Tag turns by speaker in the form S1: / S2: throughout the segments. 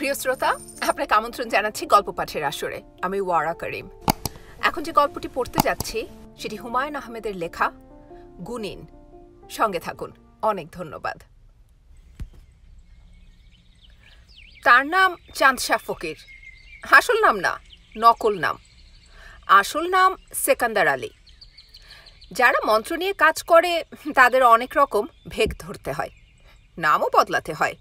S1: প্রিয় শ্রোতা আপনাকে আমন্ত্রণ জানাচ্ছি গল্প পাঠের আসরে আমি ওয়ারা করিম এখন যে গল্পটি পড়তে যাচ্ছি সেটি হুমায়ুন আহমেদের লেখা গুনিন সঙ্গে থাকুন অনেক ধন্যবাদ তার নাম চাঁদ ফকির আসল নাম না নকল নাম আসল নাম সেকান্দার আলী যারা মন্ত্র নিয়ে কাজ করে তাদের অনেক রকম ভেগ ধরতে হয় নামও বদলাতে হয়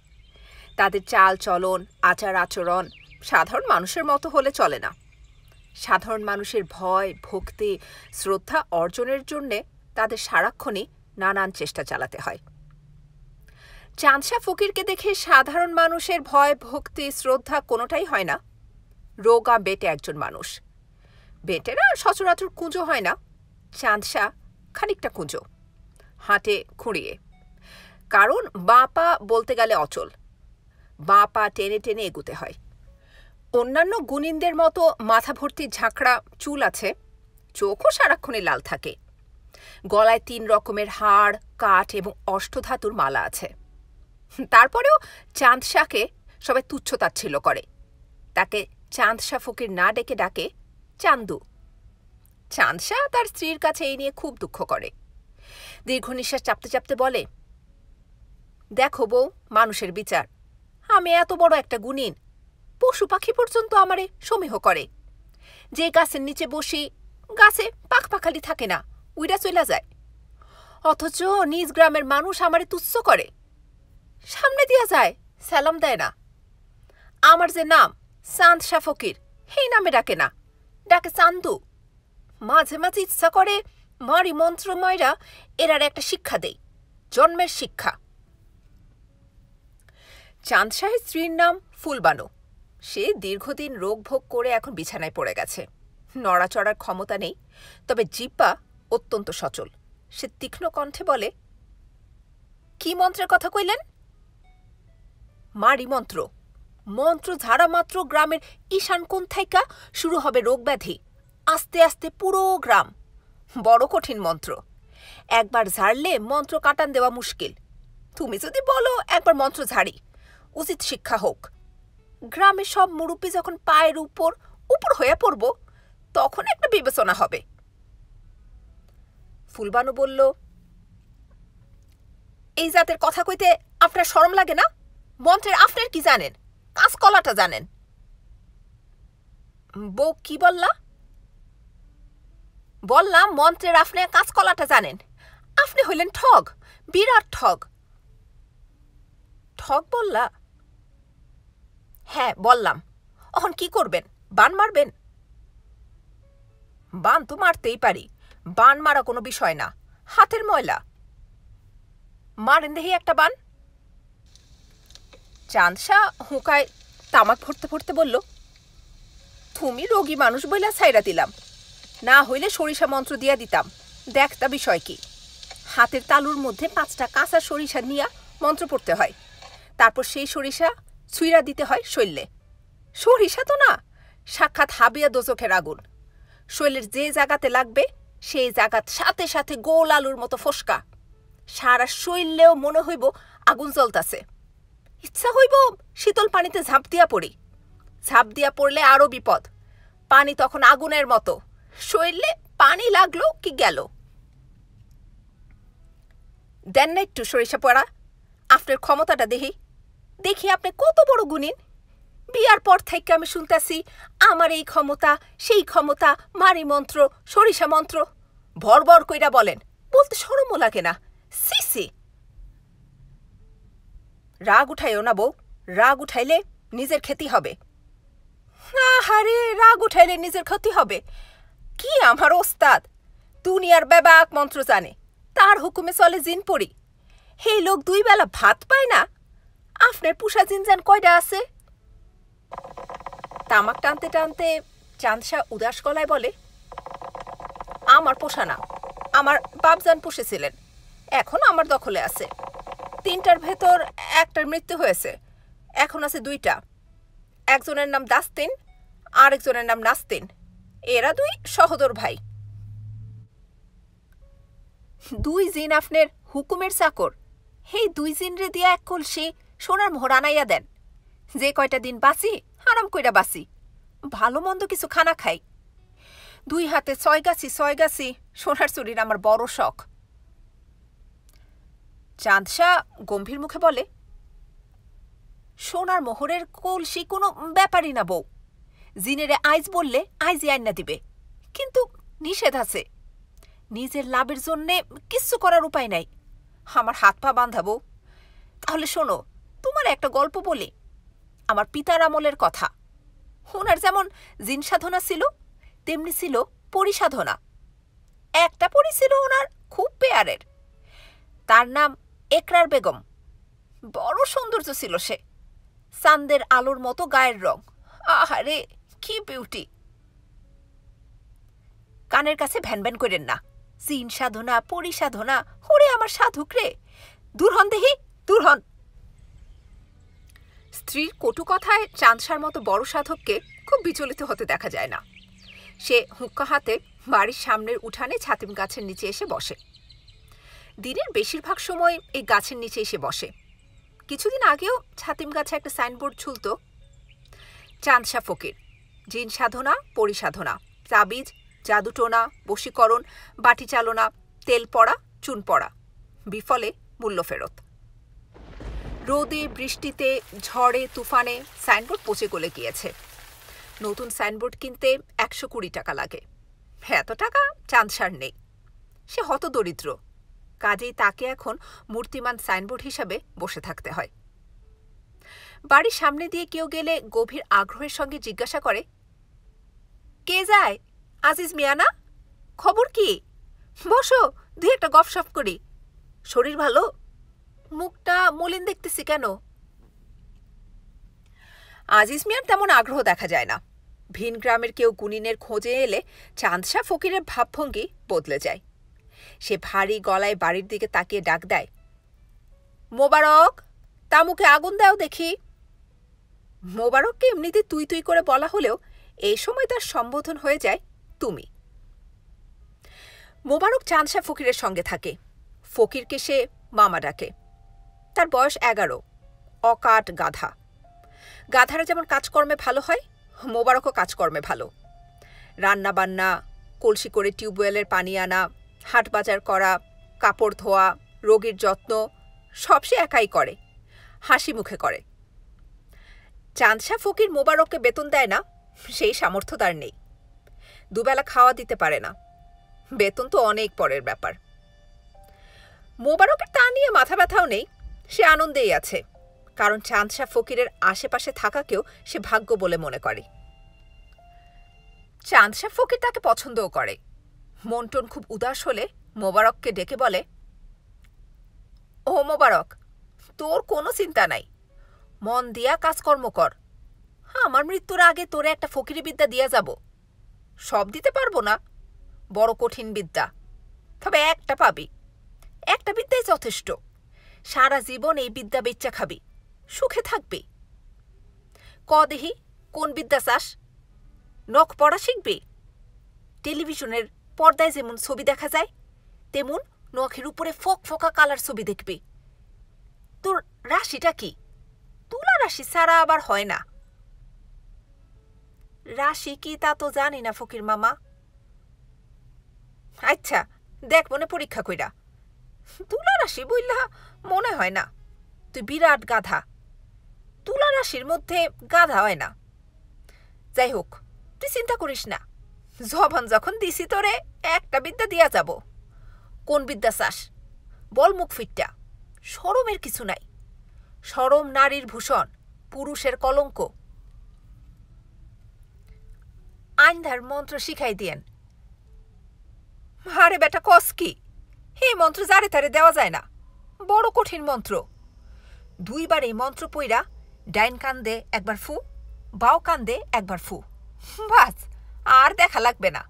S1: তাদের চাল চলন আচার আচরণ সাধারণ মানুষের মতো হলে চলে না সাধারণ মানুষের ভয় ভক্তি শ্রদ্ধা অর্জনের জন্যে তাদের সারাক্ষণই নানান চেষ্টা চালাতে হয় চাঁদশা ফকিরকে দেখে সাধারণ মানুষের ভয় ভক্তি শ্রদ্ধা কোনোটাই হয় না রোগা বেটে একজন মানুষ বেটেরা সচরাচর কুঁজো হয় না চাঁদশা খানিকটা কুঁজো হাঁটে খুঁড়িয়ে কারণ বাপা বলতে গেলে অচল বা পা টেনে টেনে এগুতে হয় অন্যান্য গুণিনদের মতো মাথা ভর্তি ঝাঁকড়া চুল আছে চোখও সারাক্ষণে লাল থাকে গলায় তিন রকমের হাড় কাঠ এবং অষ্টধাতুর মালা আছে তারপরেও চাঁদশাকে সবাই সবাই তুচ্ছতাচ্ছিল করে তাকে চাঁদশা ফকির না ডেকে ডাকে চান্দু চাঁদশা তার স্ত্রীর কাছে এই নিয়ে খুব দুঃখ করে দীর্ঘ নিঃশ্বাস চাপতে চাপতে বলে দেখো বউ মানুষের বিচার আমি এত বড় একটা গুণিন পশু পাখি পর্যন্ত আমারে সমীহ করে যে গাছের নিচে বসি গাছে পাখপাখালি থাকে না উইরা চইলা যায় অথচ নিজ গ্রামের মানুষ আমারে তুচ্ছ করে সামনে দিয়া যায় স্যালাম দেয় না আমার যে নাম চাঁদ শাফকির সেই নামে ডাকে না ডাকে চান্দু মাঝে মাঝে ইচ্ছা করে মারি মন্ত্রময়রা এরার একটা শিক্ষা দেই জন্মের শিক্ষা চাঁদ শাহের স্ত্রীর নাম ফুলবানো সে দীর্ঘদিন রোগ ভোগ করে এখন বিছানায় পড়ে গেছে নড়াচড়ার ক্ষমতা নেই তবে জিব্বা অত্যন্ত সচল সে তীক্ষ্ণ কণ্ঠে বলে কি মন্ত্রের কথা কইলেন মারি মন্ত্র মন্ত্র ঝাড়া মাত্র গ্রামের ঈশান কোন থাইকা শুরু হবে রোগব্যাধি আস্তে আস্তে পুরো গ্রাম বড় কঠিন মন্ত্র একবার ঝাড়লে মন্ত্র কাটান দেওয়া মুশকিল তুমি যদি বলো একবার মন্ত্র ঝাড়ি উচিত শিক্ষা হোক গ্রামে সব মুরুব্বি যখন পায়ের উপর উপর হয়ে পড়ব তখন একটা বিবেচনা হবে ফুলবানু বলল এই জাতের কথা কইতে আপনার সরম লাগে না মন্ত্রের আপনার কি জানেন কাঁচকলাটা জানেন বউ কি বললা বললাম মন্ত্রের আপনি কাঁচকলাটা জানেন আপনি হইলেন ঠগ বিরাট ঠগ ঠগ বললা হ্যাঁ বললাম অহন কি করবেন বান মারবেন বান তো মারতেই পারি বান মারা কোনো বিষয় না হাতের ময়লা মারেন দেহি একটা বান চাঁদ হুঁকায় তামাক ভরতে ভরতে বলল তুমি রোগী মানুষ বইলা সাইরা দিলাম না হইলে সরিষা মন্ত্র দিয়া দিতাম দেখতা বিষয় কি হাতের তালুর মধ্যে পাঁচটা কাঁচা সরিষা নিয়া মন্ত্র পড়তে হয় তারপর সেই সরিষা ছুইরা দিতে হয় শৈল্যে সরিষা তো না সাক্ষাৎ হাবিয়া দোজখের আগুন শৈলের যে জায়গাতে লাগবে সেই জাগাত সাথে সাথে গোল আলুর মতো ফসকা সারা শৈলেও মনে হইব আগুন জ্বলতাছে ইচ্ছা হইব শীতল পানিতে ঝাঁপ দিয়া পড়ি ঝাঁপ দিয়া পড়লে আরও বিপদ পানি তখন আগুনের মতো শৈলে পানি লাগলো কি গেল দেন নাইট টু সরিষা পড়া আফটার ক্ষমতাটা দেখি দেখি আপনি কত বড় গুণিন বিয়ার পর থেকে আমি শুনতাছি আমার এই ক্ষমতা সেই ক্ষমতা মারি মন্ত্র সরিষা মন্ত্র ভরবর কইরা বলেন বলতে সরমও লাগে না সিসি রাগ উঠাইও না বউ রাগ উঠাইলে নিজের ক্ষতি হবে আহারে রাগ উঠাইলে নিজের ক্ষতি হবে কি আমার ওস্তাদ দুনিয়ার ব্যাবাক মন্ত্র জানে তার হুকুমে চলে জিন পড়ি হে লোক দুই বেলা ভাত পায় না আপনার পুষা জিনজান কয়টা আছে তামাক টানতে টানতে চাঁদশা উদাস গলায় বলে আমার পোষা না আমার বাপজান পুষেছিলেন এখন আমার দখলে আছে তিনটার ভেতর একটার মৃত্যু হয়েছে এখন আছে দুইটা একজনের নাম দাস্তিন আরেকজনের নাম নাস্তিন এরা দুই সহদর ভাই দুই জিন আপনার হুকুমের চাকর হেই দুই জিনরে দিয়া এক কলসি সোনার মোহর আনাইয়া দেন যে কয়টা দিন বাঁচি আরাম কইরা বাঁচি ভালো মন্দ কিছু খানা খাই দুই হাতে ছয় গাছি ছয় গাছি সোনার চুরির আমার বড় শখ চাঁদশা গম্ভীর মুখে বলে সোনার মোহরের কলসি কোনো ব্যাপারই না বউ জিনেরে আইজ বললে আইজি আইনা দিবে কিন্তু নিষেধ আছে নিজের লাভের জন্যে কিচ্ছু করার উপায় নাই আমার হাত পা বাঁধাবো তাহলে শোনো তোমার একটা গল্প বলি আমার পিতার আমলের কথা ওনার যেমন জিন সাধনা ছিল তেমনি ছিল পরিসাধনা একটা পরি ছিল ওনার খুব পেয়ারের তার নাম একরার বেগম বড় সৌন্দর্য ছিল সে সান্দের আলোর মতো গায়ের রং আহারে কি বিউটি কানের কাছে ভ্যান ভ্যান করেন না চিন সাধনা পরিসাধনা হরে আমার সাধুক রে দূর হন দেহি দূর হন স্ত্রীর কটু কথায় চাঁদসার মতো বড় সাধককে খুব বিচলিত হতে দেখা যায় না সে হুক্কা হাতে বাড়ির সামনের উঠানে ছাতিম গাছের নিচে এসে বসে দিনের বেশিরভাগ সময় এই গাছের নিচে এসে বসে কিছুদিন আগেও ছাতিম গাছে একটা সাইনবোর্ড ঝুলত চাঁদসা ফকির জিন সাধনা পরিসাধনা তাবিজ জাদুটোনা বশীকরণ বাটি চালনা তেল পড়া চুন পড়া বিফলে মূল্য ফেরত রোদে বৃষ্টিতে ঝড়ে তুফানে সাইনবোর্ড পচে গলে গিয়েছে নতুন সাইনবোর্ড কিনতে একশো কুড়ি টাকা লাগে এত টাকা চান্সার নেই সে হত দরিদ্র কাজেই তাকে এখন মূর্তিমান সাইনবোর্ড হিসাবে বসে থাকতে হয় বাড়ির সামনে দিয়ে কেউ গেলে গভীর আগ্রহের সঙ্গে জিজ্ঞাসা করে কে যায় আজিজ মিয়ানা খবর কি বসো দুই একটা গপ করি শরীর ভালো মুখটা মলিন দেখতেছি কেন আজিজ মিয়ার তেমন আগ্রহ দেখা যায় না ভিন গ্রামের কেউ গুনিনের খোঁজে এলে চাঁদশা ফকিরের ভাবভঙ্গি বদলে যায় সে ভারী গলায় বাড়ির দিকে তাকিয়ে ডাক দেয় মোবারক তামুকে আগুন দাও দেখি মোবারককে এমনিতে তুই তুই করে বলা হলেও এই সময় তার সম্বোধন হয়ে যায় তুমি মোবারক চাঁদশা ফকিরের সঙ্গে থাকে ফকিরকে সে মামা ডাকে তার বয়স এগারো অকাট গাধা গাধারা যেমন কাজকর্মে ভালো হয় মোবারকও কাজকর্মে ভালো রান্না বান্না কলসি করে টিউবওয়েলের পানি আনা হাট বাজার করা কাপড় ধোয়া রোগীর যত্ন সব সে একাই করে হাসি মুখে করে চাঁদশা ফকির মোবারককে বেতন দেয় না সেই সামর্থ্য তার নেই দুবেলা খাওয়া দিতে পারে না বেতন তো অনেক পরের ব্যাপার মোবারকের তা নিয়ে মাথা ব্যথাও নেই সে আনন্দেই আছে কারণ চাঁদশা ফকিরের আশেপাশে থাকাকেও সে ভাগ্য বলে মনে করে চাঁদশা ফকির তাকে পছন্দও করে মন্টন খুব উদাস হলে মোবারককে ডেকে বলে ও মোবারক তোর কোনো চিন্তা নাই মন দিয়া কাজকর্ম কর আমার মৃত্যুর আগে তোরে একটা ফকিরি বিদ্যা দিয়া যাব সব দিতে পারবো না বড় কঠিন বিদ্যা তবে একটা পাবি একটা বিদ্যাই যথেষ্ট সারা জীবন এই বিদ্যা বেচ্চা খাবে সুখে থাকবে ক দেহি কোন বিদ্যা চাস নখ পড়া শিখবে টেলিভিশনের পর্দায় যেমন ছবি দেখা যায় তেমন নখের উপরে ফক ফকা কালার ছবি দেখবে তোর রাশিটা কি তুলা রাশি ছাড়া আবার হয় না রাশি কি তা তো জানি না ফকির মামা আচ্ছা দেখ মনে পরীক্ষা কইরা তুলারাশি বইলা মনে হয় না তুই বিরাট গাধা তুলারাশির মধ্যে গাধা হয় না যাই হোক তুই চিন্তা করিস না জবান যখন দিছি তোরে একটা বিদ্যা দিয়া যাব কোন বিদ্যা চাস বল মুখ ফিটটা সরমের কিছু নাই সরম নারীর ভূষণ পুরুষের কলঙ্ক আইনধার মন্ত্র শিখাই দিয়েন হারে বেটা কস কি এই মন্ত্র যারে তারে দেওয়া যায় না বড় কঠিন মন্ত্র দুইবার এই মন্ত্র পইরা ডাইন কান্দে একবার ফু বাও কান্দে একবার ফু বাস আর দেখা লাগবে না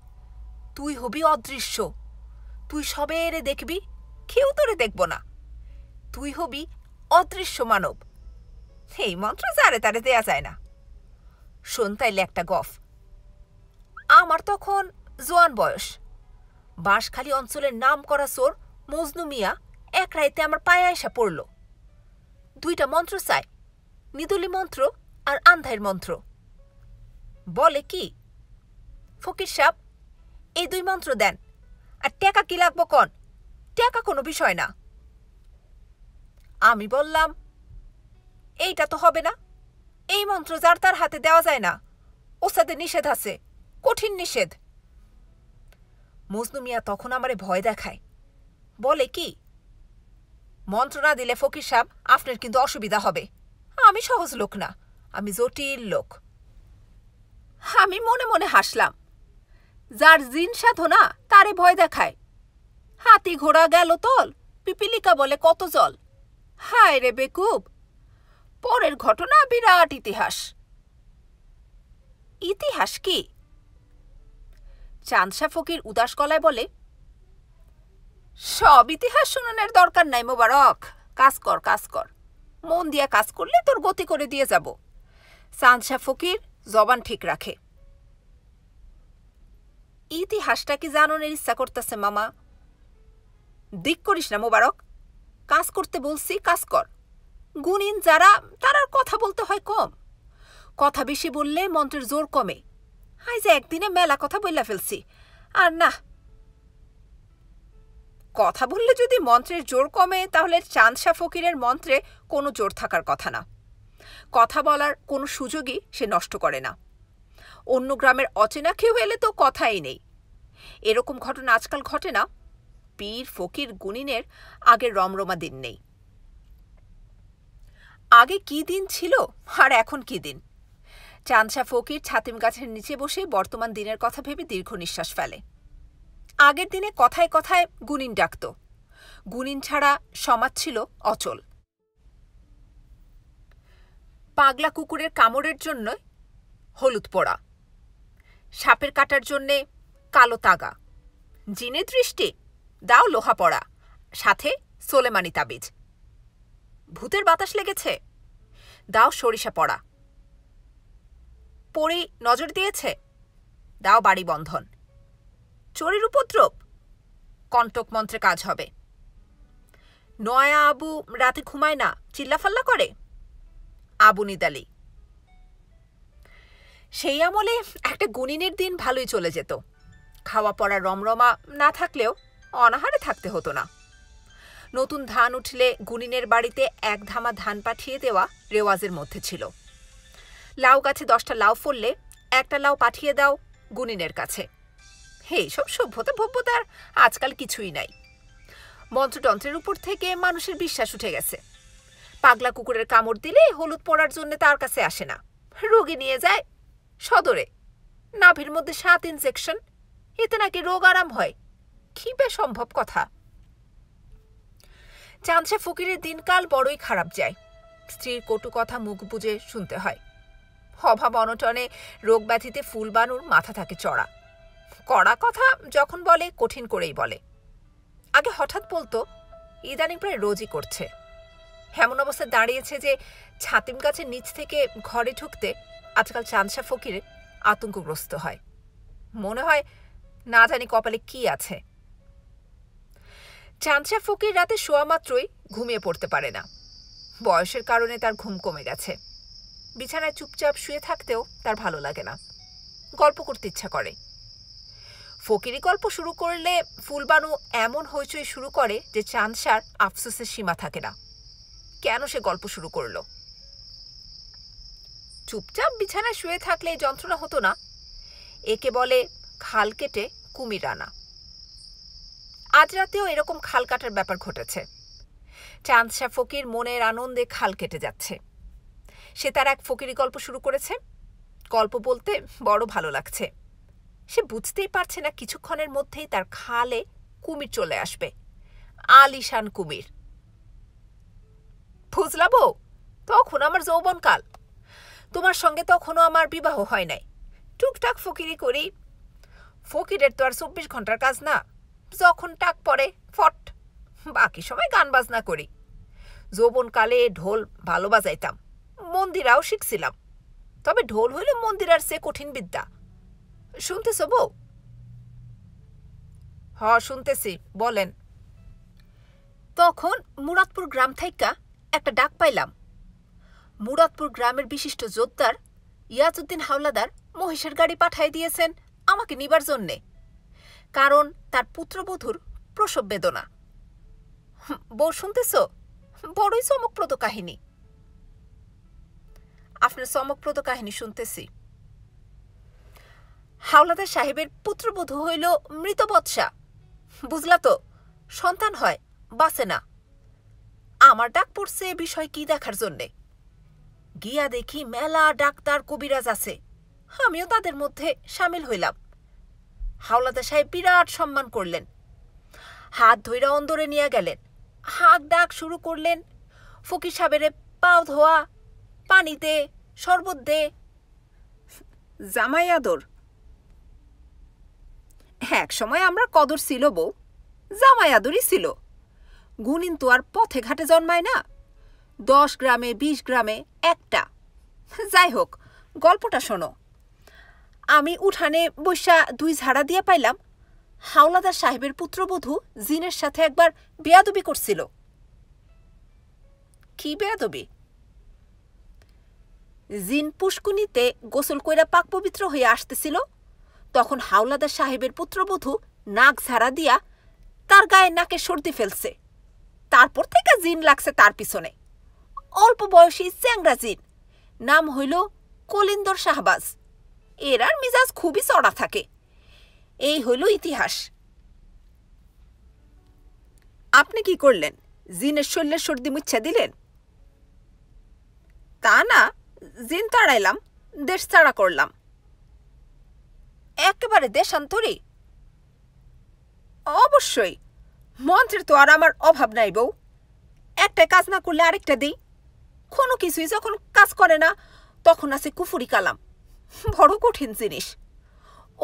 S1: তুই হবি অদৃশ্য তুই সবে এরে দেখবি কেউ তোরে দেখব না তুই হবি অদৃশ্য মানব এই মন্ত্র যারে তারে দেয়া যায় না শোন তাইলে একটা গফ আমার তখন জোয়ান বয়স বাঁশখালী অঞ্চলের নাম করা সোর মজনু মিয়া এক রাইতে আমার পায়ে এসা পড়ল দুইটা মন্ত্র চাই নিদুলি মন্ত্র আর আন্ধাইয়ের মন্ত্র বলে কি ফকির সাহ এই দুই মন্ত্র দেন আর টেকা কি লাগবো কন টেকা কোনো বিষয় না আমি বললাম এইটা তো হবে না এই মন্ত্র যার তার হাতে দেওয়া যায় না ওসাদের নিষেধ আছে কঠিন নিষেধ মজনু মিয়া তখন আমারে ভয় দেখায় বলে কি মন্ত্রণা দিলে ফকির সাহেব আপনার কিন্তু অসুবিধা হবে আমি সহজ লোক না আমি জটিল লোক আমি মনে মনে হাসলাম যার জিন সাধনা তারে ভয় দেখায় হাতি ঘোড়া গেল তল পিপিলিকা বলে কত জল হায় রে বেকুব পরের ঘটনা বিরাট ইতিহাস ইতিহাস কি চাঁদশা ফকির উদাস গলায় বলে সব ইতিহাস শুনানোর দরকার নাই মোবারক কাজ কর কাজ কর মন দিয়া কাজ করলে তোর গতি করে দিয়ে যাব চাঁদশা ফকির জবান ঠিক রাখে ইতিহাসটা কি জানানোর ইচ্ছা করতেছে মামা দিক করিস না মোবারক কাজ করতে বলছি কাজ কর গুণিন যারা তারার কথা বলতে হয় কম কথা বেশি বললে মন্ত্রের জোর কমে আজ একদিনে মেলা কথা বললা ফেলছি আর না কথা বললে যদি মন্ত্রের জোর কমে তাহলে চাঁদশা ফকিরের মন্ত্রে কোনো জোর থাকার কথা না কথা বলার কোনো সুযোগই সে নষ্ট করে না অন্য গ্রামের অচেনা কেউ এলে তো কথাই নেই এরকম ঘটনা আজকাল ঘটে না পীর ফকির গুনিনের আগে রমরমা দিন নেই আগে কি দিন ছিল আর এখন কি দিন চাঁদশা ফকির ছাতিম গাছের নিচে বসে বর্তমান দিনের কথা ভেবে দীর্ঘ নিঃশ্বাস ফেলে আগের দিনে কথায় কথায় গুনিন ডাকত গুনিন ছাড়া সমাজ ছিল অচল পাগলা কুকুরের কামড়ের জন্য হলুদ পোড়া সাপের কাটার জন্যে কালো তাগা জিনে দৃষ্টি দাও লোহা পড়া সাথে সোলেমানি তাবিজ ভূতের বাতাস লেগেছে দাও সরিষা পড়া পরি নজর দিয়েছে দাও বাড়ি বন্ধন চোরের উপদ্রব কণ্টক মন্ত্রে কাজ হবে নয়া আবু রাতে ঘুমায় না চিল্লাফাল্লা করে আবু নিদালি সেই আমলে একটা গুনিনের দিন ভালোই চলে যেত খাওয়া পড়া রমরমা না থাকলেও অনাহারে থাকতে হতো না নতুন ধান উঠলে গুনিনের বাড়িতে এক ধামা ধান পাঠিয়ে দেওয়া রেওয়াজের মধ্যে ছিল লাউ গাছে দশটা লাউ ফললে একটা লাউ পাঠিয়ে দাও গুনিনের কাছে হে সব সভ্যতা ভব্যতার আজকাল কিছুই নাই মন্ত্রতন্ত্রের উপর থেকে মানুষের বিশ্বাস উঠে গেছে পাগলা কুকুরের কামড় দিলে হলুদ পড়ার জন্য তার কাছে আসে না রোগী নিয়ে যায় সদরে নাভির মধ্যে সাত ইনজেকশন এতে নাকি রোগ আরাম হয় কি বে সম্ভব কথা চাঁদশা ফকিরের দিনকাল বড়ই খারাপ যায় স্ত্রীর কটু কথা মুখ বুঝে শুনতে হয় অভাব অনটনে রোগ ব্যাধিতে ফুলবানুর মাথা থাকে চড়া কড়া কথা যখন বলে কঠিন করেই বলে আগে হঠাৎ বলতো ইদানিং প্রায় রোজই করছে এমন অবস্থায় দাঁড়িয়েছে যে ছাতিম গাছের নিচ থেকে ঘরে ঢুকতে আজকাল চাঁদশা ফকির আতঙ্কগ্রস্ত হয় মনে হয় না জানি কপালে কি আছে চাঁদশা ফকির রাতে শোয়া মাত্রই ঘুমিয়ে পড়তে পারে না বয়সের কারণে তার ঘুম কমে গেছে বিছানায় চুপচাপ শুয়ে থাকতেও তার ভালো লাগে না গল্প করতে ইচ্ছা করে ফকিরি গল্প শুরু করলে ফুলবানু এমন হইচই শুরু করে যে চান্সার আফসোসের সীমা থাকে না কেন সে গল্প শুরু করল চুপচাপ বিছানায় শুয়ে থাকলে যন্ত্রণা হতো না একে বলে খাল কেটে কুমির আনা আজ রাতেও এরকম খাল কাটার ব্যাপার ঘটেছে চাঁদশা ফকির মনের আনন্দে খাল কেটে যাচ্ছে সে তার এক ফকিরি গল্প শুরু করেছে গল্প বলতে বড় ভালো লাগছে সে বুঝতেই পারছে না কিছুক্ষণের মধ্যেই তার খালে কুমির চলে আসবে আলিশান কুমির ফুজলাব তখন আমার যৌবনকাল তোমার সঙ্গে তখনও আমার বিবাহ হয় নাই টুকটাক ফকিরি করি ফকিরের তো আর চব্বিশ ঘন্টার কাজ না যখন টাক পড়ে ফট বাকি সময় গান বাজনা করি যৌবনকালে ঢোল ভালো বাজাইতাম মন্দিরাও শিখছিলাম তবে ঢোল হইল মন্দিরার সে কঠিন বিদ্যা শুনতেছ বউ হ শুনতেছি বলেন তখন মুরাদপুর গ্রাম থাইকা একটা ডাক পাইলাম মুরাদপুর গ্রামের বিশিষ্ট যোদ্ধার ইয়াজউদ্দিন হাওলাদার মহিষের গাড়ি পাঠাই দিয়েছেন আমাকে নিবার জন্যে কারণ তার পুত্রবধূর প্রসব বেদনা বউ শুনতেছ বড়ই চমকপ্রদ কাহিনী আপনার চমকপ্রদ কাহিনী শুনতেছি হাওলাদার সাহেবের পুত্রবধূ হইল মৃত বৎসা বুঝলা তো সন্তান হয় বাসে না আমার ডাক পড়ছে এ বিষয় কি দেখার জন্যে গিয়া দেখি মেলা ডাক্তার কবিরাজ আছে আমিও তাদের মধ্যে সামিল হইলাম হাওলাদা সাহেব বিরাট সম্মান করলেন হাত ধৈরা অন্দরে নিয়ে গেলেন হাঁক ডাক শুরু করলেন ফকির সাহেবের পাও ধোয়া পানিতে শরবত দে জামাই আদর এক সময় আমরা কদর ছিল বউ জামাই আদরই ছিল গুণিন তো আর পথে ঘাটে জন্মায় না দশ গ্রামে বিশ গ্রামে একটা যাই হোক গল্পটা শোনো আমি উঠানে বৈশা দুই ঝাড়া দিয়ে পাইলাম হাওলাদার সাহেবের পুত্রবধূ জিনের সাথে একবার বেয়াদবি করছিল কি বেয়াদবি জিন পুষ্কুনিতে গোসল কইরা পাক পবিত্র হয়ে আসতেছিল তখন হাওলাদার সাহেবের পুত্রবধূ নাক ঝাড়া দিয়া তার গায়ে নাকে সর্দি ফেলছে তারপর থেকে জিন লাগছে তার পিছনে অল্প বয়সী চ্যাংরা জিন নাম হইল কলিন্দর শাহবাজ এরার মিজাজ খুবই চড়া থাকে এই হইল ইতিহাস আপনি কি করলেন জিনের শরীরে সর্দি মুচ্ছা দিলেন তা না জিন তাড়াইলাম দেশ ছাড়া করলাম একেবারে দেশান্তরী অবশ্যই মন্ত্রের তো আর আমার অভাব নাই বউ একটা কাজ না করলে আরেকটা দিই কোনো কিছুই যখন কাজ করে না তখন আছে কুফুরি কালাম বড় কঠিন জিনিস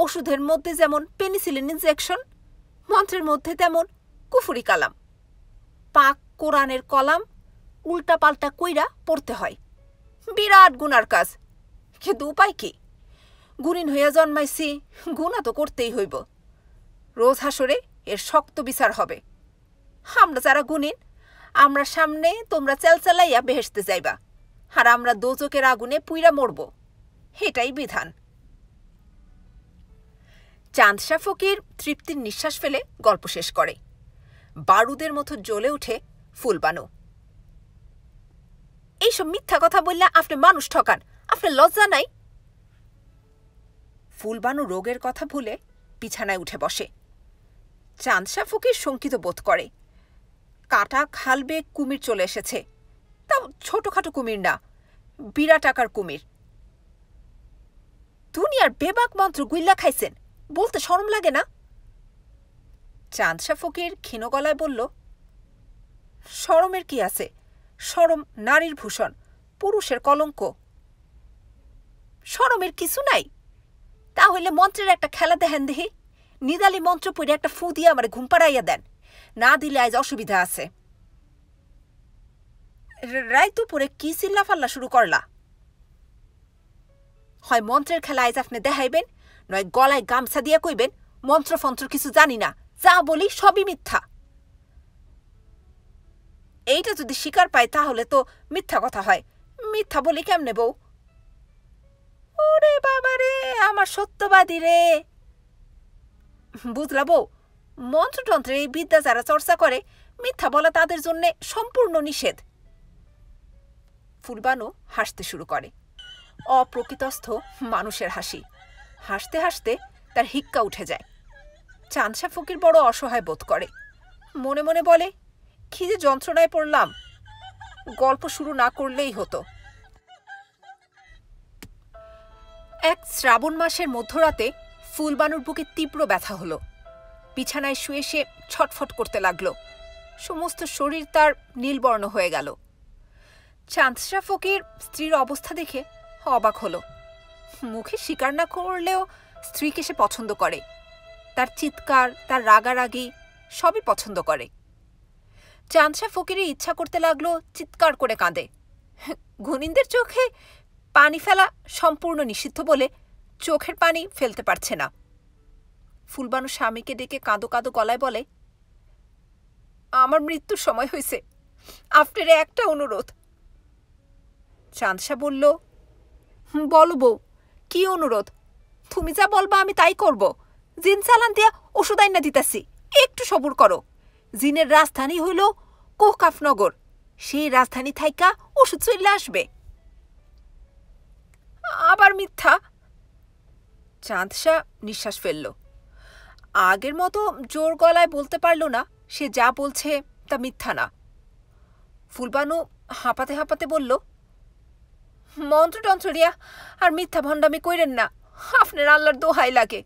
S1: ওষুধের মধ্যে যেমন পেনিসিলিন ইনজেকশন মন্ত্রের মধ্যে তেমন কুফুরি কালাম পাক কোরআনের কলাম উল্টাপাল্টা কইরা পড়তে হয় বিরাট গুণার কাজ কিন্তু উপায় কি গুণিন হইয়া জন্মাইছি গুণা তো করতেই হইব রোজ হাসরে এর শক্ত বিচার হবে আমরা যারা গুণিন আমরা সামনে তোমরা চেলচালাইয়া বেহেসতে যাইবা আর আমরা দোজকের আগুনে পুইরা মরব এটাই বিধান চাঁদশা ফকির তৃপ্তির নিঃশ্বাস ফেলে গল্প শেষ করে বারুদের মতো জ্বলে উঠে ফুলবানো এইসব মিথ্যা কথা বললে আপনি মানুষ ঠকান আপনার লজ্জা নাই ফুলবানু রোগের কথা ভুলে বিছানায় উঠে বসে চাঁদশা ফকির শঙ্কিত বোধ করে কাটা খাল কুমির চলে এসেছে তাও ছোটখাটো কুমির না বিরাট আকার কুমির দুনিয়ার বেবাক মন্ত্র গুইল্লা খাইছেন বলতে শরম লাগে না চাঁদশা ফকির ক্ষীণ গলায় বলল শরমের কি আছে সরম নারীর ভূষণ পুরুষের কলঙ্ক সরমের কিছু নাই তাহলে মন্ত্রের একটা খেলা দেহেন দেহি নিদালি মন্ত্র পড়ে একটা ফু দিয়ে আমার ঘুম পাড়াইয়া দেন না দিলে আজ অসুবিধা আছে রায়তুপুরে কি চিল্লা ফাল্লা শুরু করলা হয় মন্ত্রের খেলা আজ আপনি দেখাইবেন নয় গলায় গামছা দিয়ে কইবেন মন্ত্র ফন্ত্র কিছু জানি না যা বলি সবই মিথ্যা এইটা যদি শিকার পায় তাহলে তো মিথ্যা কথা হয় মিথ্যা বলি কেমনে বউ ওরে বাবা রে আমার সত্যবাদী রে বুঝলা বউ মন্ত্রতন্ত্রে এই বিদ্যা যারা চর্চা করে মিথ্যা বলা তাদের জন্যে সম্পূর্ণ নিষেধ ফুলবানু হাসতে শুরু করে অপ্রকৃতস্থ মানুষের হাসি হাসতে হাসতে তার হিক্কা উঠে যায় চাঁদশা ফকির বড় অসহায় বোধ করে মনে মনে বলে কি যে যন্ত্রণায় পড়লাম গল্প শুরু না করলেই হতো এক শ্রাবণ মাসের মধ্যরাতে ফুলবানুর বুকে তীব্র ব্যথা হলো বিছানায় শুয়ে সে ছটফট করতে লাগলো সমস্ত শরীর তার নীলবর্ণ হয়ে গেল চাঁদশা ফকির স্ত্রীর অবস্থা দেখে অবাক হলো মুখে স্বীকার না করলেও স্ত্রীকে সে পছন্দ করে তার চিৎকার তার রাগারাগি সবই পছন্দ করে চাঁদশা ফকিরে ইচ্ছা করতে লাগলো চিৎকার করে কাঁদে ঘুনিনদের চোখে পানি ফেলা সম্পূর্ণ নিষিদ্ধ বলে চোখের পানি ফেলতে পারছে না ফুলবানু স্বামীকে ডেকে কাঁদো কাঁদো গলায় বলে আমার মৃত্যুর সময় হয়েছে আপনার একটা অনুরোধ চাঁদশা বলল বল বউ কি অনুরোধ তুমি যা বলবা আমি তাই করব জিন চালান দিয়া ওষুধ আইনা দিতাছি একটু সবুর করো জিনের রাজধানী হইল কোহকাফনগর সেই রাজধানী থাইকা ওষুধ চলে আসবে আবার মিথ্যা চাঁদ শাহ নিঃশ্বাস ফেলল আগের মতো জোর গলায় বলতে পারল না সে যা বলছে তা মিথ্যা না ফুলবানু হাঁপাতে হাঁপাতে বলল মন্ত্রটন্ত্রিয়া আর মিথ্যা ভণ্ডামি কইরেন না আপনার আল্লাহর দোহাই লাগে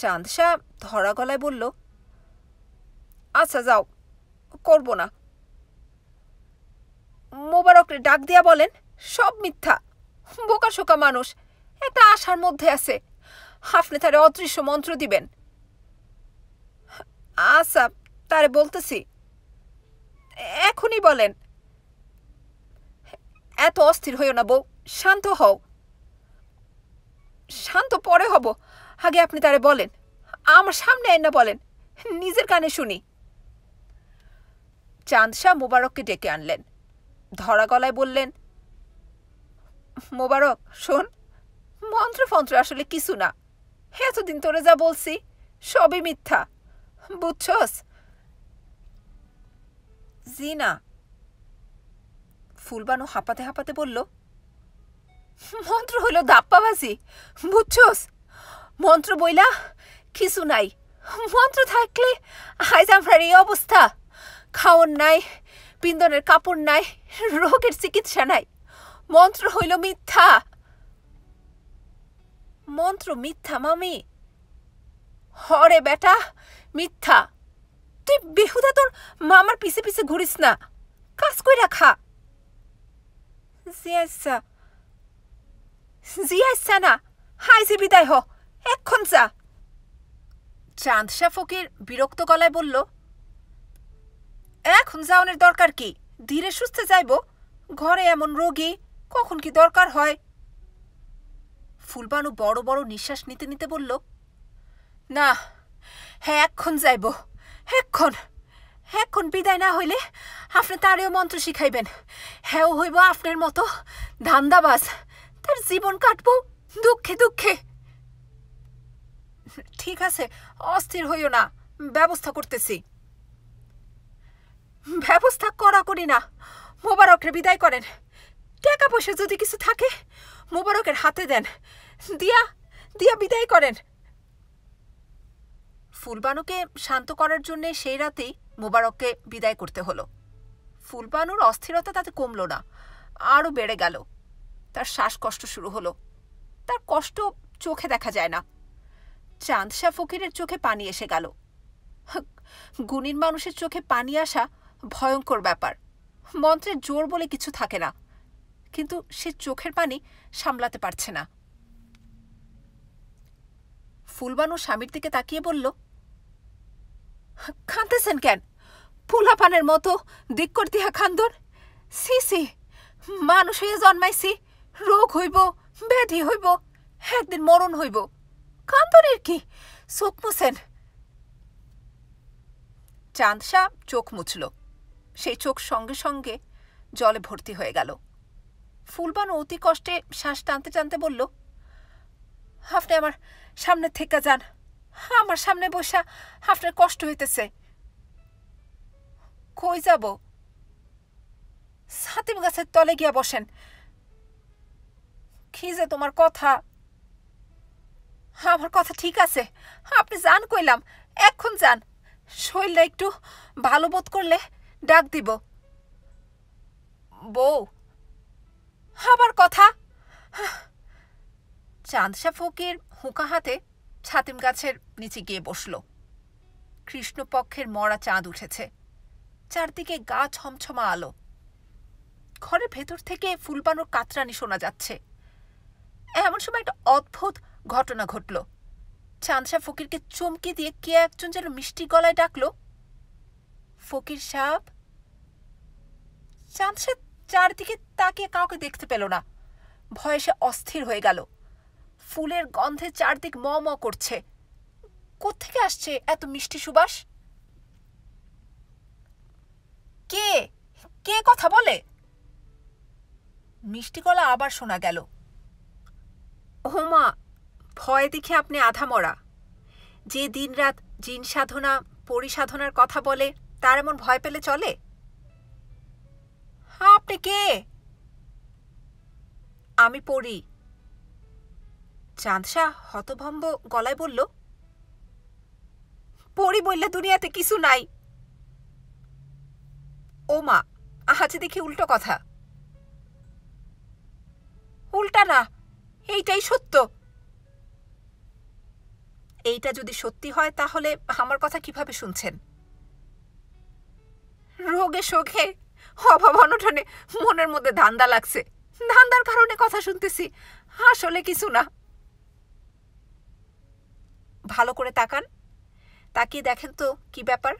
S1: চাঁদ শাহ ধরা গলায় বলল আচ্ছা যাও করব না মোবারকরে ডাক দিয়া বলেন সব মিথ্যা বোকা শোকা মানুষ একটা আশার মধ্যে আছে আপনি তারে অদৃশ্য মন্ত্র দিবেন আচ্ছা তারে বলতেছি এখনই বলেন এত অস্থির হইও না বউ শান্ত হও শান্ত পরে হব আগে আপনি তারে বলেন আমার সামনে না বলেন নিজের কানে শুনি চাঁদশাহ মোবারককে ডেকে আনলেন ধরা গলায় বললেন মোবারক শোন মন্ত্রফন্ত্র আসলে কিছু না এতদিন তোরে যা বলছি সবই মিথ্যা বুঝছস জি না ফুলবানু হাঁপাতে হাঁপাতে বলল মন্ত্র হইল ধাপ্পাবাজি বুঝছস মন্ত্র বইলা কিছু নাই মন্ত্র থাকলে আজ আমার এই অবস্থা খাওয়ন নাই পিন্দনের কাপড় নাই রোগের চিকিৎসা নাই মন্ত্র হইল মিথ্যা মন্ত্র মিথ্যা মামি হরে বেটা মিথ্যা তুই বেহুদা তোর মামার পিছে পিছে ঘুরিস না কাজ কই রাখা জিয়াইসা জিয়াইসা না জি বিদায় হ এক্ষণ চা চাঁদশা ফকির বিরক্ত গলায় বলল এখন যাওনের দরকার কি ধীরে সুস্থে যাইব ঘরে এমন রোগী কখন কি দরকার হয় ফুলবানু বড় বড় নিঃশ্বাস নিতে নিতে বলল না হ্যাঁ এক্ষণ যাইব এক্ষণ এক্ষণ বিদায় না হইলে আপনি তারেও মন্ত্র শিখাইবেন হ্যাঁও হইব আপনার মতো ধান্দাবাজ তার জীবন কাটব দুঃখে দুঃখে ঠিক আছে অস্থির হইও না ব্যবস্থা করতেছি ব্যবস্থা করা করি না মোবারকরে বিদায় করেন টাকা পয়সা যদি কিছু থাকে মোবারকের হাতে দেন দিয়া দিয়া বিদায় করেন ফুলবানুকে শান্ত করার জন্যে সেই রাতেই মোবারককে বিদায় করতে হলো ফুলবানুর অস্থিরতা তাতে কমল না আরও বেড়ে গেল তার শ্বাসকষ্ট শুরু হলো তার কষ্ট চোখে দেখা যায় না চাঁদশা ফকিরের চোখে পানি এসে গেল গুণীর মানুষের চোখে পানি আসা ভয়ঙ্কর ব্যাপার মন্ত্রের জোর বলে কিছু থাকে না কিন্তু সে চোখের পানি সামলাতে পারছে না ফুলবানু স্বামীর দিকে তাকিয়ে বলল কাঁদতেছেন কেন ফুলাপানের মতো দিক করতিহা খান্দর সি সি মানুষ হয়ে জন্মাইছি রোগ হইব ব্যাধি হইব একদিন মরণ হইব কান্দরের কি চোখ মুছেন চাঁদ চোখ মুছল সেই চোখ সঙ্গে সঙ্গে জলে ভর্তি হয়ে গেল ফুলবান অতি কষ্টে শ্বাস টানতে টানতে বলল আপনি আমার সামনে থেকে যান আমার সামনে বসা আপনার কষ্ট হইতেছে কই যাব সাতিম গাছের তলে গিয়া বসেন কি যে তোমার কথা আমার কথা ঠিক আছে আপনি যান কইলাম এখন যান শরীরটা একটু ভালো বোধ করলে ডাক দিব বউ আবার কথা চাঁদশা ফকির হুঁকা হাতে ছাতিম গাছের নিচে গিয়ে বসল কৃষ্ণপক্ষের মরা চাঁদ উঠেছে চারদিকে গা ছমছমা আলো ঘরের ভেতর থেকে ফুলবানোর কাতরানি শোনা যাচ্ছে এমন সময় একটা অদ্ভুত ঘটনা ঘটল চাঁদশা ফকিরকে চমকে দিয়ে কে একজন যেন মিষ্টি গলায় ডাকলো ফকির সাহেব চাঁদসা চারদিকে তাকিয়ে কাউকে দেখতে পেল না ভয়ে সে অস্থির হয়ে গেল ফুলের গন্ধে চারদিক ম ম করছে কোত্থেকে আসছে এত মিষ্টি সুবাস কে কে কথা বলে মিষ্টি গলা আবার শোনা গেল হোমা ভয় দেখে আপনি আধা মরা যে দিন রাত জিন সাধনা পরিসাধনার কথা বলে তার এমন ভয় পেলে চলে হ্যাঁ, আপনি কে আমি পড়ি চাঁদশা হতভম্ব গলায় বলল পড়ি বললে দুনিয়াতে কিছু নাই ও মা আজ দেখি উল্টো কথা উল্টা না এইটাই সত্য এইটা যদি সত্যি হয় তাহলে আমার কথা কিভাবে শুনছেন রোগে শোকে অভাব অনটনে মনের মধ্যে ধান্দা লাগছে ধান্দার কারণে কথা শুনতেছি আসলে কিছু না ভালো করে তাকান তাকিয়ে দেখেন তো কি ব্যাপার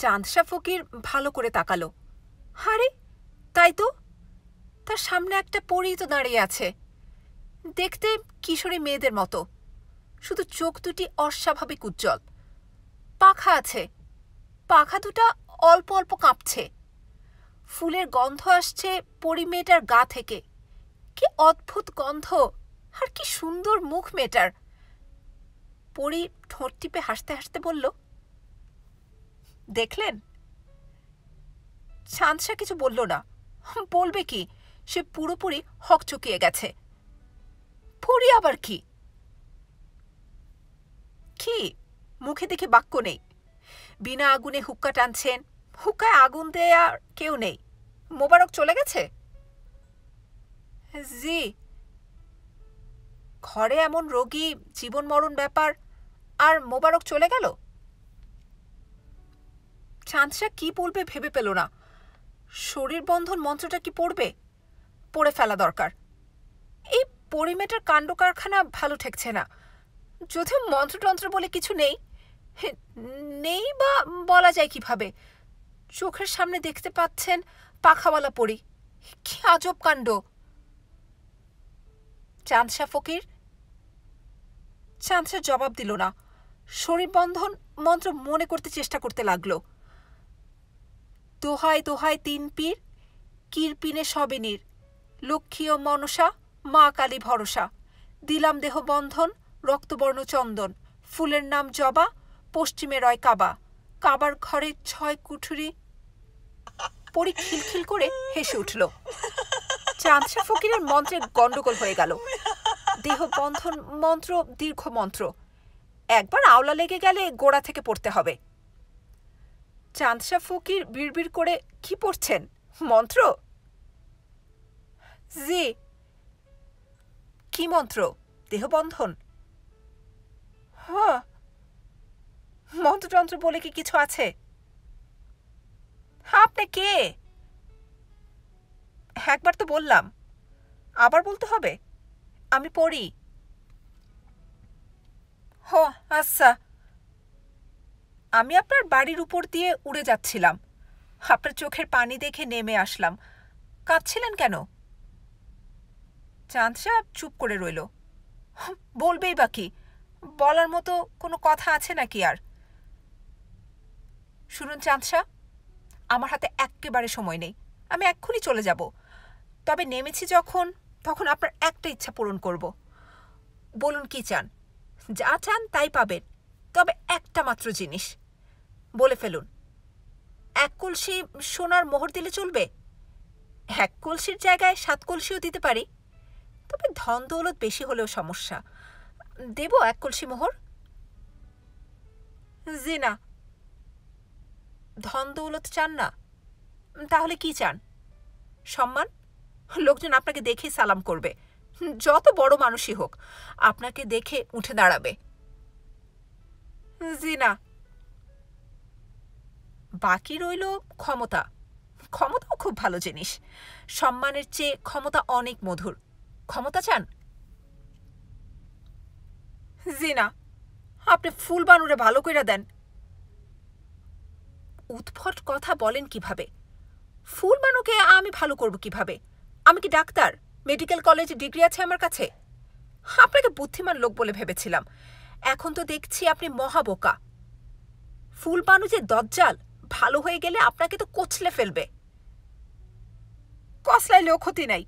S1: চাঁদশা ফকির ভালো করে তাকালো আরে তাই তো তার সামনে একটা পরেই তো দাঁড়িয়ে আছে দেখতে কিশোরী মেয়েদের মতো শুধু চোখ দুটি অস্বাভাবিক উজ্জ্বল পাখা আছে পাখা দুটা অল্প অল্প কাঁপছে ফুলের গন্ধ আসছে পরি মেয়েটার গা থেকে কি অদ্ভুত গন্ধ আর কি সুন্দর মুখ মেটার পরি ঠোঁট টিপে হাসতে হাসতে বলল দেখলেন ছানসা কিছু বলল না বলবে কি সে পুরোপুরি হক চকিয়ে গেছে পরি আবার কি কি মুখে দেখে বাক্য নেই বিনা আগুনে হুক্কা টানছেন হুক্কায় আগুন দেয়ার কেউ নেই মোবারক চলে গেছে জি ঘরে এমন রোগী জীবন মরণ ব্যাপার আর মোবারক চলে গেল চাঁদশা কি বলবে ভেবে পেল না শরীর বন্ধন মন্ত্রটা কি পড়বে পড়ে ফেলা দরকার এই পরিমেটার কাণ্ড কারখানা ভালো ঠেকছে না যদিও মন্ত্রতন্ত্র বলে কিছু নেই নেই বা বলা যায় কিভাবে চোখের সামনে দেখতে পাচ্ছেন পাখাওয়ালা পড়ি কি আজব কাণ্ড চাঁদশা ফকির চাঁদশা জবাব দিল না শরীর বন্ধন মন্ত্র মনে করতে চেষ্টা করতে লাগল দোহায় দোহায় তিন পীর কিরপিনে সবিনীর লক্ষ্মী ও মনসা মা কালী ভরসা দিলাম দেহ বন্ধন রক্তবর্ণ চন্দন ফুলের নাম জবা পশ্চিমে রয় কাবা কাবার ঘরে ছয় কুঠুরি পরি খিলখিল করে হেসে উঠল চাঁদশা ফকিরের মন্ত্রে গন্ডগোল হয়ে গেল দেহবন্ধন মন্ত্র দীর্ঘ মন্ত্র একবার আওলা লেগে গেলে গোড়া থেকে পড়তে হবে চাঁদশা ফকির বিড়বিড় করে কি পড়ছেন মন্ত্র জি কি মন্ত্র দেহবন্ধন হ্যাঁ মন্ত্রযন্ত্র বলে কি কিছু আছে আপনি কে একবার তো বললাম আবার বলতে হবে আমি পড়ি হ আচ্ছা আমি আপনার বাড়ির উপর দিয়ে উড়ে যাচ্ছিলাম আপনার চোখের পানি দেখে নেমে আসলাম কাঁদছিলেন কেন চাঁদ সাহেব চুপ করে রইল বলবেই বাকি বলার মতো কোনো কথা আছে নাকি আর শুনুন চাঁদশা আমার হাতে একেবারে সময় নেই আমি এক্ষুনি চলে যাব তবে নেমেছি যখন তখন আপনার একটা ইচ্ছা পূরণ করব বলুন কি চান যা চান তাই পাবেন তবে একটা মাত্র জিনিস বলে ফেলুন এক কলসি সোনার মোহর দিলে চলবে এক কলসির জায়গায় সাত কলসিও দিতে পারি তবে ধন দৌলত বেশি হলেও সমস্যা দেব এক কলসি মোহর জি না ধন দৌলত চান না তাহলে কি চান সম্মান লোকজন আপনাকে দেখেই সালাম করবে যত বড় মানুষই হোক আপনাকে দেখে উঠে দাঁড়াবে জি না বাকি রইল ক্ষমতা ক্ষমতাও খুব ভালো জিনিস সম্মানের চেয়ে ক্ষমতা অনেক মধুর ক্ষমতা চান জি না আপনি ফুল বানুরে ভালো করে দেন উদ্ভট কথা বলেন কিভাবে ফুল মানুকে আমি ভালো করব কিভাবে আমি কি ডাক্তার মেডিকেল কলেজে ডিগ্রি আছে আমার কাছে আপনাকে বুদ্ধিমান লোক বলে ভেবেছিলাম এখন তো দেখছি আপনি মহাবোকা মানু যে দজ্জাল ভালো হয়ে গেলে আপনাকে তো কচলে ফেলবে কচলাইলেও ক্ষতি নাই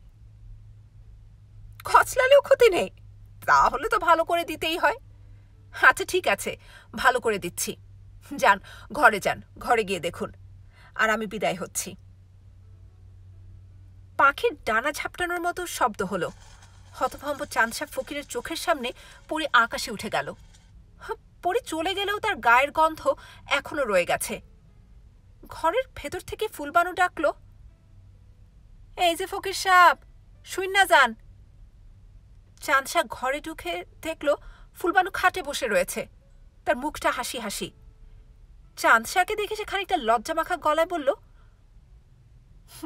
S1: কচলালেও ক্ষতি নেই তাহলে তো ভালো করে দিতেই হয় আচ্ছা ঠিক আছে ভালো করে দিচ্ছি যান ঘরে যান ঘরে গিয়ে দেখুন আর আমি বিদায় হচ্ছি পাখির ডানা ঝাপটানোর মতো শব্দ হলো হতভম্ব চাঁদসা ফকিরের চোখের সামনে পরে আকাশে উঠে গেল হ্যাঁ, পরে চলে গেলেও তার গায়ের গন্ধ এখনও রয়ে গেছে ঘরের ভেতর থেকে ফুলবানু ডাকল এই যে ফকির সাপ শুন না যান চাঁদসা ঘরে ঢুকে দেখল ফুলবানু খাটে বসে রয়েছে তার মুখটা হাসি হাসি চাঁদশাকে দেখে সে খানিকটা লজ্জা মাখা গলায় বলল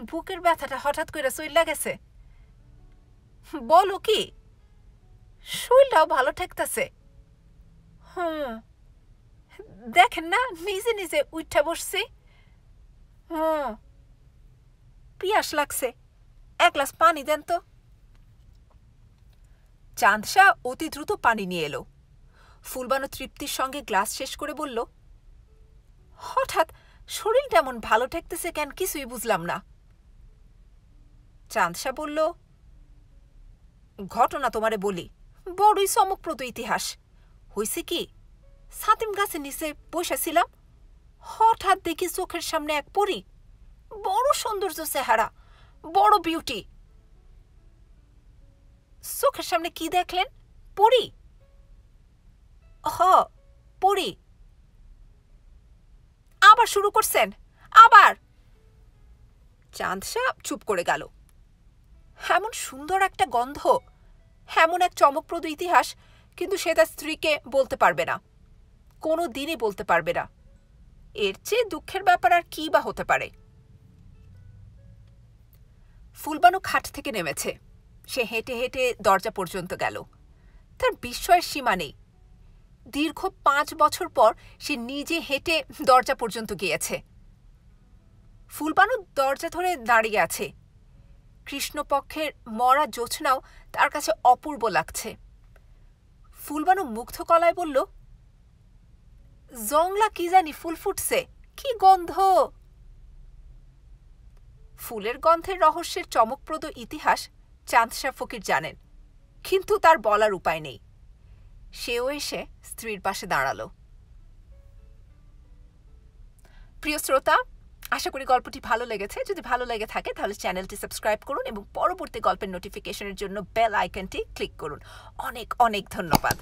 S1: বুকের ব্যথাটা হঠাৎ করে শরীর গেছে বলো কি শরীরটাও ভালো ঠেকতাছে হুম দেখেন না নিজে নিজে উঠা বসছি হুম পিয়াস লাগছে এক গ্লাস পানি দেন তো চাঁদশা অতি দ্রুত পানি নিয়ে এলো ফুলবানো তৃপ্তির সঙ্গে গ্লাস শেষ করে বলল হঠাৎ শরীর তেমন ভালো ঠেকতেছে কেন কিছুই বুঝলাম না চাঁদশা বলল ঘটনা তোমারে বলি বড়ই চমকপ্রদ ইতিহাস হইছে কি সাতিম গাছের নিচে বসেছিলাম হঠাৎ দেখি চোখের সামনে এক পরি বড় সৌন্দর্য চেহারা বড় বিউটি চোখের সামনে কি দেখলেন পরি হ পড়ি আবার শুরু করছেন আবার চাঁদ সাহ চুপ করে গেল এমন সুন্দর একটা গন্ধ এমন এক চমকপ্রদ ইতিহাস কিন্তু সে তার স্ত্রীকে বলতে পারবে না কোনো দিনই বলতে পারবে না এর চেয়ে দুঃখের ব্যাপার আর কী বা হতে পারে ফুলবানো খাট থেকে নেমেছে সে হেঁটে হেঁটে দরজা পর্যন্ত গেল তার বিস্ময়ের সীমা নেই দীর্ঘ পাঁচ বছর পর সে নিজে হেঁটে দরজা পর্যন্ত গিয়েছে ফুলবানু দরজা ধরে দাঁড়িয়ে আছে কৃষ্ণপক্ষের মরা জোছনাও তার কাছে অপূর্ব লাগছে ফুলবানু মুগ্ধ কলায় বলল জংলা কি জানি ফুল ফুটছে কি গন্ধ ফুলের গন্ধের রহস্যের চমকপ্রদ ইতিহাস চাঁদশা ফকির জানেন কিন্তু তার বলার উপায় নেই সেও এসে স্ত্রীর পাশে দাঁড়ালো প্রিয় শ্রোতা আশা করি গল্পটি ভালো লেগেছে যদি ভালো লেগে থাকে তাহলে চ্যানেলটি সাবস্ক্রাইব করুন এবং পরবর্তী গল্পের নোটিফিকেশনের জন্য বেল আইকনটি ক্লিক করুন অনেক অনেক ধন্যবাদ